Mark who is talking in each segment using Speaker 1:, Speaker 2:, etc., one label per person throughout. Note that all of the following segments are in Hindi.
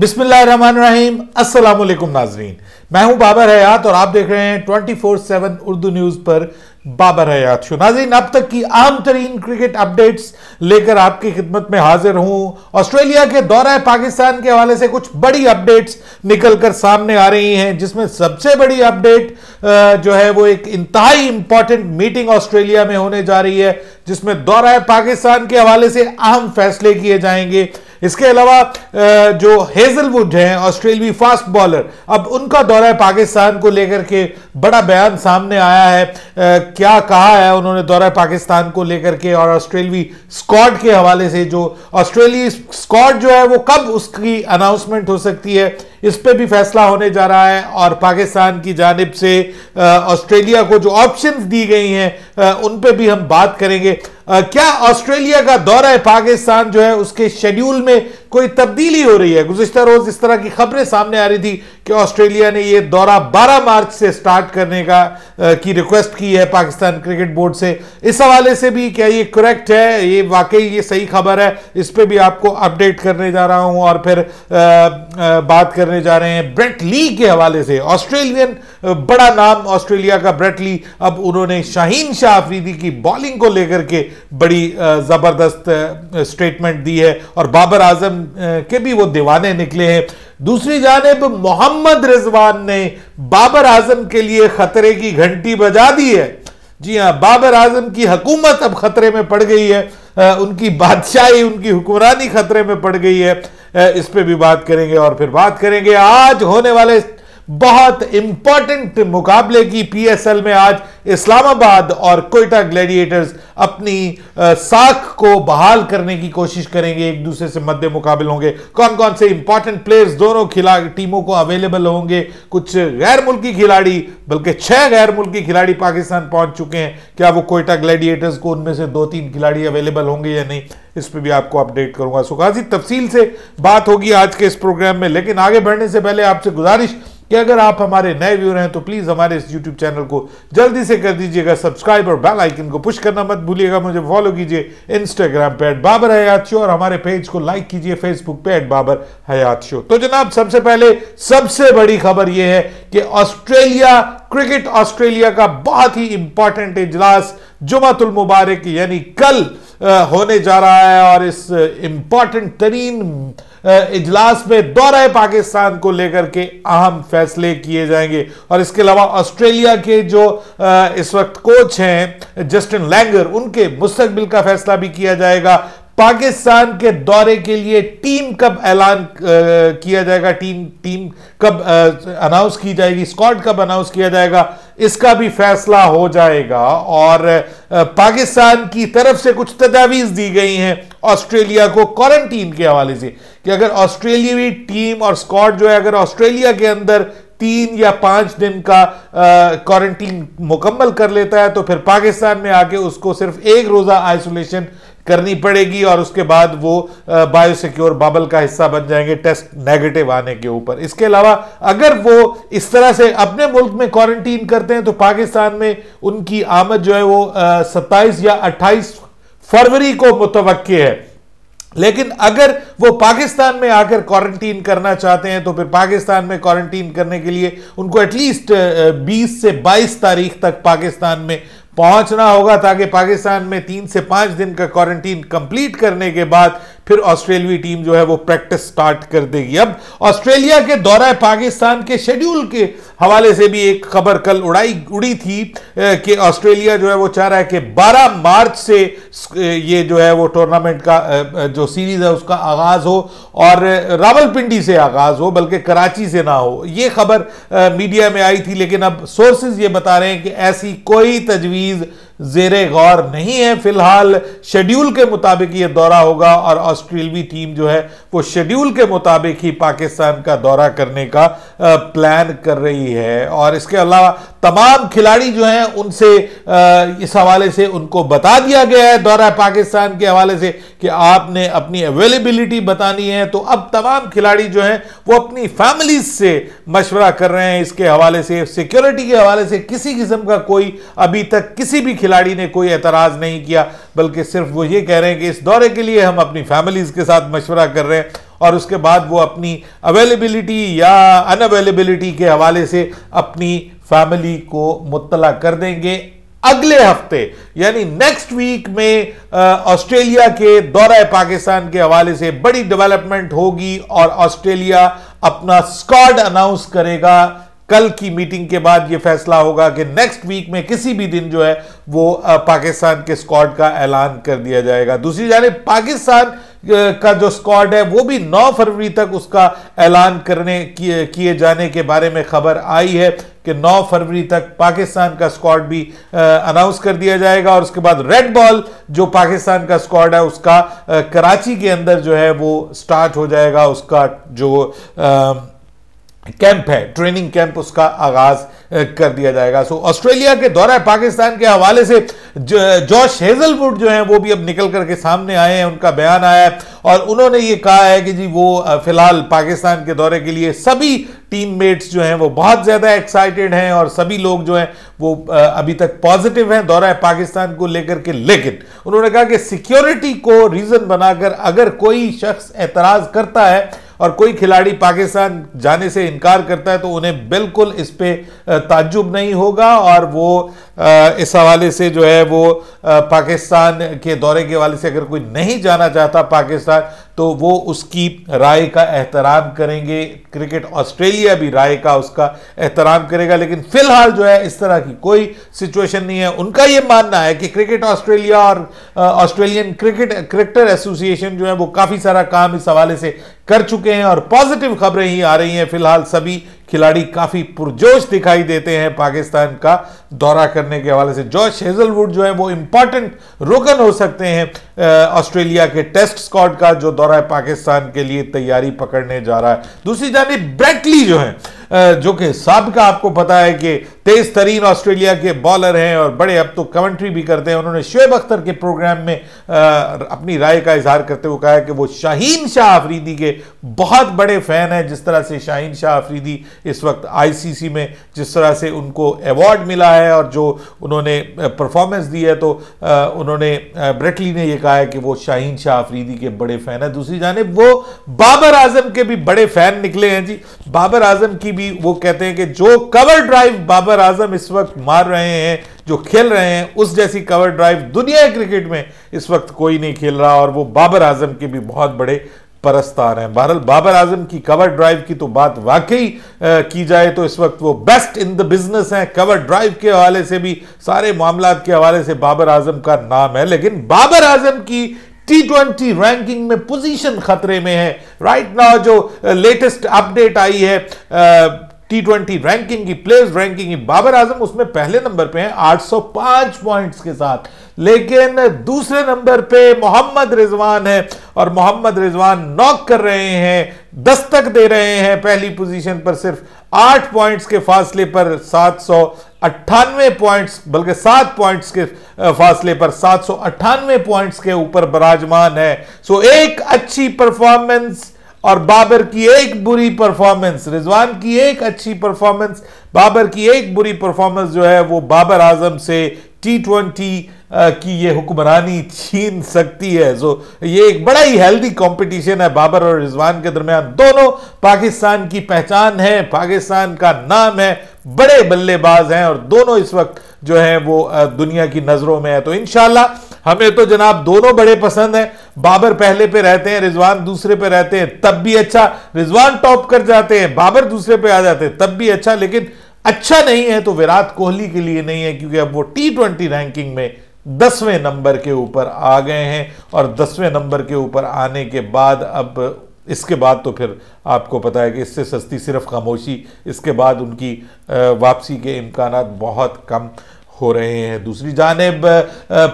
Speaker 1: बिस्मिल्लाम वालेकुम नाजरीन मैं हूं बाबर हयात और आप देख रहे हैं 24/7 उर्दू न्यूज़ पर बाबर हयात शो नाजरीन अब तक की आम तरीन क्रिकेट अपडेट्स लेकर आपकी खिदमत में हाजिर हूं ऑस्ट्रेलिया के दौरा पाकिस्तान के हवाले से कुछ बड़ी अपडेट्स निकल कर सामने आ रही हैं जिसमें सबसे बड़ी अपडेट जो है वो एक इंतहाई इंपॉर्टेंट मीटिंग ऑस्ट्रेलिया में होने जा रही है जिसमें दौरा पाकिस्तान के हवाले से अहम फैसले किए जाएंगे इसके अलावा जो हेजलवुड हैं ऑस्ट्रेलवी फास्ट बॉलर अब उनका दौरा पाकिस्तान को लेकर के बड़ा बयान सामने आया है क्या कहा है उन्होंने दौरा पाकिस्तान को लेकर के और ऑस्ट्रेलवी स्कॉड के हवाले से जो ऑस्ट्रेलियाई स्कॉड जो है वो कब उसकी अनाउंसमेंट हो सकती है इस पर भी फैसला होने जा रहा है और पाकिस्तान की जानब से ऑस्ट्रेलिया को जो ऑप्शंस दी गई हैं उन पर भी हम बात करेंगे क्या ऑस्ट्रेलिया का दौरा पाकिस्तान जो है उसके शेड्यूल में कोई तब्दीली हो रही है गुजशत रोज इस तरह की खबरें सामने आ रही थी कि ऑस्ट्रेलिया ने यह दौरा 12 मार्च से स्टार्ट करने का की रिक्वेस्ट की है पाकिस्तान क्रिकेट बोर्ड से इस हवाले से भी क्या ये करेक्ट है ये वाकई ये सही खबर है इस पर भी आपको अपडेट करने जा रहा हूं और फिर बात करने जा रहे हैं ब्रेट ली के हवाले से ऑस्ट्रेलियन बड़ा नाम ऑस्ट्रेलिया का ब्रेट ली अब उन्होंने शाहीन शाह अफरीदी की बॉलिंग को लेकर के बड़ी ज़बरदस्त स्टेटमेंट दी है और बाबर आजम के भी वो दीवाने निकले हैं दूसरी जानब मोहम्मद रिजवान ने बाबर आजम के लिए खतरे की घंटी बजा दी है जी हाँ बाबर आजम की हकूमत अब खतरे में पड़ गई है उनकी बादशाही उनकी हुक्मरानी खतरे में पड़ गई है इस पर भी बात करेंगे और फिर बात करेंगे आज होने वाले बहुत इंपॉर्टेंट मुकाबले की पीएसएल में आज इस्लामाबाद और कोयटा ग्लैडिएटर्स अपनी साख को बहाल करने की कोशिश करेंगे एक दूसरे से मध्य मुकाबले होंगे कौन कौन से इंपॉर्टेंट प्लेयर्स दोनों खिलाड़ी टीमों को अवेलेबल होंगे कुछ गैर मुल्की खिलाड़ी बल्कि छह गैर मुल्की खिलाड़ी पाकिस्तान पहुंच चुके हैं क्या वो कोयटा ग्लैडिएटर्स को उनमें से दो तीन खिलाड़ी अवेलेबल होंगे या नहीं इस पर भी आपको अपडेट करूंगा सुखाजी तफसील से बात होगी आज के इस प्रोग्राम में लेकिन आगे बढ़ने से पहले आपसे गुजारिश कि अगर आप हमारे नए व्यूअर हैं तो प्लीज़ हमारे इस यूट्यूब चैनल को जल्दी से कर दीजिएगा सब्सक्राइब और बेल आइकन को पुश करना मत भूलिएगा मुझे फॉलो कीजिए इंस्टाग्राम पे एट बाबर हयात शो और हमारे पेज को लाइक कीजिए फेसबुक पे एट बाबर हयात शो तो जनाब सबसे पहले सबसे बड़ी खबर यह है कि ऑस्ट्रेलिया क्रिकेट ऑस्ट्रेलिया का बहुत ही इंपॉर्टेंट इजलास जुमातुल मुबारक यानी कल होने जा रहा है और इस इंपॉर्टेंट तरीन इजलास में दौरे पाकिस्तान को लेकर के अहम फैसले किए जाएंगे और इसके अलावा ऑस्ट्रेलिया के जो इस वक्त कोच हैं जस्टिन लैंगर उनके मुस्तबिल का फैसला भी किया जाएगा पाकिस्तान के दौरे के लिए टीम कब ऐलान किया जाएगा टीम टीम कब अनाउंस की जाएगी स्क्वाड कब अनाउंस किया जाएगा इसका भी फैसला हो जाएगा और पाकिस्तान की तरफ से कुछ तजावीज़ दी गई हैं ऑस्ट्रेलिया को क्वारंटीन के हवाले से कि अगर ऑस्ट्रेलियाई टीम और स्क्वाड जो है अगर ऑस्ट्रेलिया के अंदर तीन या पाँच दिन का क्वारंटीन मुकम्मल कर लेता है तो फिर पाकिस्तान में आके उसको सिर्फ एक रोज़ा आइसोलेशन करनी पड़ेगी और उसके बाद वो बायोसिक्योर बबल का हिस्सा बन जाएंगे टेस्ट नेगेटिव आने के ऊपर इसके अलावा अगर वो इस तरह से अपने मुल्क में क्वारंटीन करते हैं तो पाकिस्तान में उनकी आमद जो है वो सत्ताईस या अट्ठाईस फरवरी को मुतव है लेकिन अगर वो पाकिस्तान में आकर क्वारंटीन करना चाहते हैं तो फिर पाकिस्तान में क्वारंटीन करने के लिए उनको एटलीस्ट 20 से 22 तारीख तक पाकिस्तान में पहुंचना होगा ताकि पाकिस्तान में तीन से पांच दिन का क्वारंटीन कंप्लीट करने के बाद फिर ऑस्ट्रेलियाई टीम जो है वो प्रैक्टिस स्टार्ट कर देगी अब ऑस्ट्रेलिया के दौरा पाकिस्तान के शेड्यूल के हवाले से भी एक खबर कल उड़ाई उड़ी थी कि ऑस्ट्रेलिया जो है वो चाह रहा है कि 12 मार्च से ये जो है वो टूर्नामेंट का जो सीरीज है उसका आगाज हो और रावलपिंडी से आगाज हो बल्कि कराची से ना हो ये खबर मीडिया में आई थी लेकिन अब सोर्सेज ये बता रहे हैं कि ऐसी कोई तजवीज़ जेर गौर नहीं है फिलहाल शेड्यूल के मुताबिक ये दौरा होगा और ऑस्ट्रेलवी टीम जो है वो शेड्यूल के मुताबिक ही पाकिस्तान का दौरा करने का प्लान कर रही है और इसके अलावा तमाम खिलाड़ी जो हैं उनसे इस हवाले से उनको बता दिया गया है दौरा पाकिस्तान के हवाले से कि आपने अपनी अवेलेबिलिटी बतानी है तो अब तमाम खिलाड़ी जो हैं वो अपनी फैमिलीज से मशवरा कर रहे हैं इसके हवाले से सिक्योरिटी के हवाले से किसी किस्म का कोई अभी तक किसी भी खिलाड़ी खिलाड़ी ने कोई एतराज़ नहीं किया बल्कि सिर्फ वो ये कह रहे हैं कि इस दौरे के लिए हम अपनी फैमिलीज़ के साथ मशवरा कर रहे हैं और उसके बाद वो अपनी अवेलेबिलिटी या अनअवेलेबिलिटी के हवाले से अपनी फैमिली को मुतला कर देंगे अगले हफ्ते यानी नेक्स्ट वीक में ऑस्ट्रेलिया के दौरा पाकिस्तान के हवाले से बड़ी डेवलपमेंट होगी और ऑस्ट्रेलिया अपना स्क्वाड अनाउंस करेगा कल की मीटिंग के बाद ये फैसला होगा कि नेक्स्ट वीक में किसी भी दिन जो है वो पाकिस्तान के स्क्वाड का ऐलान कर दिया जाएगा दूसरी जानब पाकिस्तान का जो स्क्वाड है वो भी 9 फरवरी तक उसका ऐलान करने किए जाने के बारे में खबर आई है कि 9 फरवरी तक पाकिस्तान का स्क्वाड भी अनाउंस कर दिया जाएगा और उसके बाद रेड बॉल जो पाकिस्तान का स्क्वाड है उसका आ, कराची के अंदर जो है वो स्टार्ट हो जाएगा उसका जो आ, कैंप है ट्रेनिंग कैंप उसका आगाज कर दिया जाएगा सो ऑस्ट्रेलिया के दौरा पाकिस्तान के हवाले से जॉश हेजलवुड जो हैं वो भी अब निकल करके सामने आए हैं उनका बयान आया है और उन्होंने ये कहा है कि जी वो फिलहाल पाकिस्तान के दौरे के लिए सभी टीम मेट्स जो हैं वो बहुत ज़्यादा एक्साइटेड हैं और सभी लोग जो हैं वो अभी तक पॉजिटिव हैं दौरा पाकिस्तान को लेकर के लेकिन उन्होंने कहा कि सिक्योरिटी को रीज़न बनाकर अगर कोई शख्स एतराज़ करता है और कोई खिलाड़ी पाकिस्तान जाने से इनकार करता है तो उन्हें बिल्कुल इस पर ताजुब नहीं होगा और वो इस हवाले से जो है वो पाकिस्तान के दौरे के हवाले से अगर कोई नहीं जाना चाहता पाकिस्तान तो वो उसकी राय का एहतराम करेंगे क्रिकेट ऑस्ट्रेलिया भी राय का उसका एहतराम करेगा लेकिन फिलहाल जो है इस तरह की कोई सिचुएशन नहीं है उनका ये मानना है कि क्रिकेट ऑस्ट्रेलिया और ऑस्ट्रेलियन क्रिकेट क्रिकेटर एसोसिएशन जो है वो काफ़ी सारा काम इस हवाले से कर चुके हैं और पॉजिटिव खबरें ही आ रही हैं फिलहाल सभी खिलाड़ी काफ़ी पुरजोश दिखाई देते हैं पाकिस्तान का दौरा करने के हवाले से जॉर्ज हेजलवुड जो है वो इंपॉर्टेंट रोगन हो सकते हैं ऑस्ट्रेलिया के टेस्ट स्कॉड का जो दौरा है पाकिस्तान के लिए तैयारी पकड़ने जा रहा है दूसरी जानी ब्रैकली जो है जो कि सबका आपको पता है कि तेज तरीन ऑस्ट्रेलिया के बॉलर हैं और बड़े अब तो कमेंट्री भी करते हैं उन्होंने शुएब अख्तर के प्रोग्राम में अपनी राय का इजहार करते हुए कहा है कि वो शाहीन शाह आफरीदी के बहुत बड़े फ़ैन हैं जिस तरह से शाहीन शाह आफरीदी इस वक्त आईसीसी में जिस तरह से उनको अवार्ड मिला है और जो उन्होंने परफॉर्मेंस दी है तो उन्होंने ब्रेटली ने यह कहा है कि वो शाहीन शाह आफरीदी के बड़े फ़ैन है दूसरी जानब वो बाबर आजम के भी बड़े फ़ैन निकले हैं जी बाबर आजम की भी भी वो कहते हैं कि जो कवर ड्राइव बाबर आजम इस वक्त मार रहे हैं जो खेल रहे हैं उस जैसी कवर ड्राइव दुनिया क्रिकेट में इस वक्त कोई नहीं खेल रहा और वो बाबर आजम के भी बहुत बड़े परस्तार हैं बहरल बाबर आजम की कवर ड्राइव की तो बात वाकई की जाए तो इस वक्त वो बेस्ट इन द बिजनेस हैं कवर ड्राइव के हवाले से भी सारे मामला के हवाले से बाबर आजम का नाम है लेकिन बाबर आजम की टी ट्वेंटी रैंकिंग में पोजीशन खतरे में है राइट right नाउ जो लेटेस्ट uh, अपडेट आई है uh, टी ट्वेंटी रैंकिंग की प्लेयर्स रैंकिंग की बाबर आजम उसमें पहले नंबर पे हैं 805 पॉइंट्स के साथ लेकिन दूसरे नंबर पे मोहम्मद रिजवान है और मोहम्मद रिजवान नॉक कर रहे हैं दस्तक दे रहे हैं पहली पोजीशन पर सिर्फ आठ पॉइंट्स के फासले पर सात सौ अट्ठानवे पॉइंट्स बल्कि सात पॉइंट्स के फासले पर सात सौ अट्ठानवे पॉइंट्स के ऊपर बराजमान है सो एक अच्छी परफॉर्मेंस और बाबर की एक बुरी परफॉर्मेंस रिजवान की एक अच्छी परफॉर्मेंस बाबर की एक बुरी परफॉर्मेंस जो है वो बाबर आजम से टी ट्वेंटी कि ये हुक्मरानी छीन सकती है सो ये एक बड़ा ही हेल्दी कंपटीशन है बाबर और रिजवान के दरमियान दोनों पाकिस्तान की पहचान है पाकिस्तान का नाम है बड़े बल्लेबाज हैं और दोनों इस वक्त जो है वो दुनिया की नज़रों में है तो इन हमें तो जनाब दोनों बड़े पसंद हैं बाबर पहले पे रहते हैं रिजवान दूसरे पे रहते हैं तब भी अच्छा रिजवान टॉप कर जाते हैं बाबर दूसरे पे आ जाते हैं तब भी अच्छा लेकिन अच्छा नहीं है तो विराट कोहली के लिए नहीं है क्योंकि अब वो टी ट्वेंटी रैंकिंग में दसवें नंबर के ऊपर आ गए हैं और दसवें नंबर के ऊपर आने के बाद अब इसके बाद तो फिर आपको पता है कि इससे सस्ती सिर्फ खामोशी इसके बाद उनकी वापसी के इम्कान बहुत कम हो रहे हैं दूसरी जानब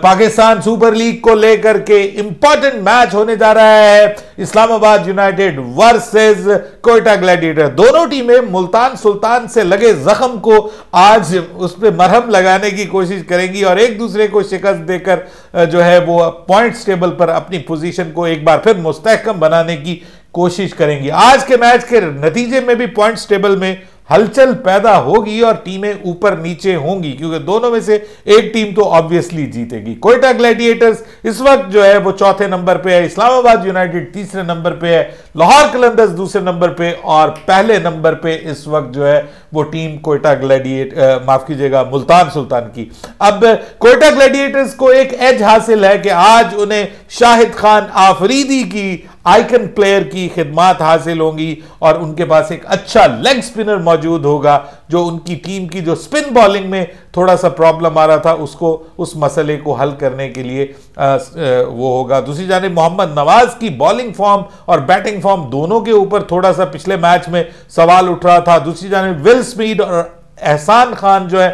Speaker 1: पाकिस्तान सुपर लीग को लेकर के इंपॉर्टेंट मैच होने जा रहा है Islamabad United versus Quetta Gladiator दोनों टीमें मुल्तान सुल्तान से लगे जख्म को आज उस पर मरहम लगाने की कोशिश करेंगी और एक दूसरे को शिकस्त देकर जो है वो पॉइंट्स टेबल पर अपनी पोजीशन को एक बार फिर मुस्तकम बनाने की कोशिश करेंगी आज के मैच के नतीजे में भी पॉइंट्स टेबल में हलचल पैदा होगी और टीमें ऊपर नीचे होंगी क्योंकि दोनों में से एक टीम तो ऑब्वियसली जीतेगी कोयटा ग्लैडिएटर्स इस वक्त जो है वो चौथे नंबर पे है इस्लामाबाद यूनाइटेड तीसरे नंबर पे है लाहौर कलंदर्स दूसरे नंबर पे और पहले नंबर पे इस वक्त जो है वो टीम कोयटा ग्लैडिएट माफ कीजिएगा मुल्तान सुल्तान की अब कोयटा ग्लैडिएटर्स को एक एज हासिल है कि आज उन्हें शाहिद खान आफरीदी की आइकन प्लेयर की खिदमत हासिल होंगी और उनके पास एक अच्छा लेग स्पिनर मौजूद होगा जो उनकी टीम की जो स्पिन बॉलिंग में थोड़ा सा प्रॉब्लम आ रहा था उसको उस मसले को हल करने के लिए आ, आ, वो होगा दूसरी जानब मोहम्मद नवाज की बॉलिंग फॉर्म और बैटिंग फॉर्म दोनों के ऊपर थोड़ा सा पिछले मैच में सवाल उठ रहा था दूसरी जानब विल स्मीड और एहसान खान जो है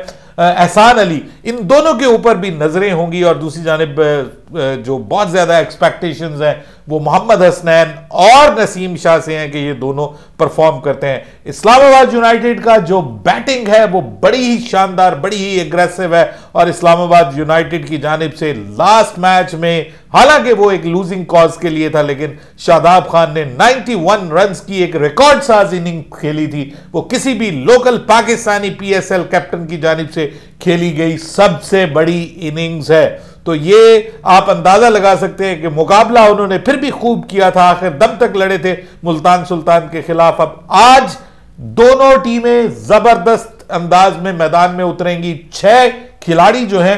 Speaker 1: एहसान अली इन दोनों के ऊपर भी नजरें होंगी और दूसरी जानब जो बहुत ज़्यादा एक्सपेक्टेशंस हैं वो मोहम्मद हसनैन और नसीम शाह से हैं कि ये दोनों परफॉर्म करते हैं इस्लामाबाद यूनाइटेड का जो बैटिंग है वो बड़ी ही शानदार बड़ी ही एग्रेसिव है और इस्लामाबाद यूनाइटेड की जानब से लास्ट मैच में हालांकि वो एक लूजिंग कॉज के लिए था लेकिन शादाब खान ने 91 रन की एक रिकॉर्ड साज इनिंग खेली थी वो किसी भी लोकल पाकिस्तानी पी कैप्टन की जानब से खेली गई सबसे बड़ी इनिंग्स है तो ये आप अंदाज़ा लगा सकते हैं कि मुकाबला उन्होंने फिर भी खूब किया था आखिर दम तक लड़े थे मुल्तान सुल्तान के खिलाफ अब आज दोनों टीमें ज़बरदस्त अंदाज में मैदान में उतरेंगी छह खिलाड़ी जो हैं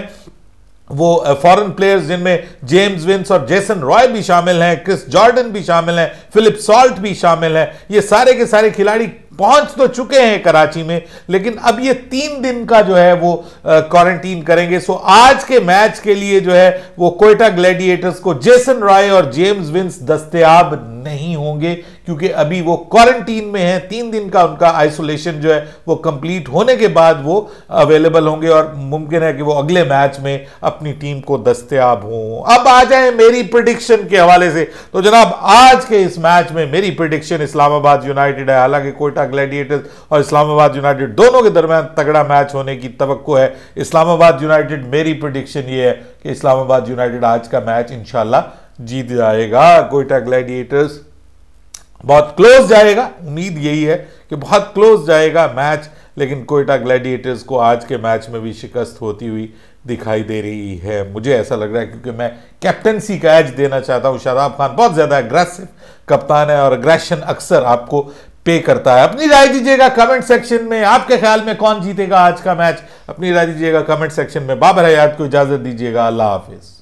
Speaker 1: वो फॉरेन प्लेयर्स जिनमें जेम्स विंस और जेसन रॉय भी शामिल हैं क्रिस जॉर्डन भी शामिल हैं फिलिप सॉल्ट भी शामिल हैं ये सारे के सारे खिलाड़ी पहुंच तो चुके हैं कराची में लेकिन अब ये तीन दिन का जो है वो क्वारंटीन करेंगे सो आज के मैच के लिए जो है वो कोयटा ग्लैडिएटर्स को जेसन रॉय और जेम्स विंस दस्तियाब नहीं होंगे क्योंकि अभी वो क्वारंटीन में है तीन दिन का उनका आइसोलेशन जो है वो कंप्लीट होने के बाद वो अवेलेबल होंगे और मुमकिन है कि वो अगले मैच में अपनी टीम को दस्तियाब हों अब आ जाए मेरी प्रडिक्शन के हवाले से तो जनाब आज के इस मैच में मेरी प्रडिक्शन इस्लामाबाद यूनाइटेड है हालांकि कोयटा ग्लैडिएटर्स और इस्लामाबाद यूनाइटेड दोनों के दरमियान तगड़ा मैच होने की तो है इस्लामाबाद यूनाइटेड मेरी प्रडिक्शन ये है कि इस्लामाबाद यूनाइटेड आज का मैच इंशाला जीत जाएगा कोयटा ग्लैडिएटर्स बहुत क्लोज जाएगा उम्मीद यही है कि बहुत क्लोज जाएगा मैच लेकिन कोयटा ग्लैडिएटर्स को आज के मैच में भी शिकस्त होती हुई दिखाई दे रही है मुझे ऐसा लग रहा है क्योंकि मैं कैप्टनसी का एज देना चाहता हूँ शादाब खान बहुत ज़्यादा एग्रेसिव कप्तान है और अग्रेशन अक्सर आपको पे करता है अपनी राय दीजिएगा कमेंट सेक्शन में आपके ख्याल में कौन जीतेगा आज का मैच अपनी राय दीजिएगा कमेंट सेक्शन में बाबर हयात को इजाज़त दीजिएगा अल्लाह हाफिज़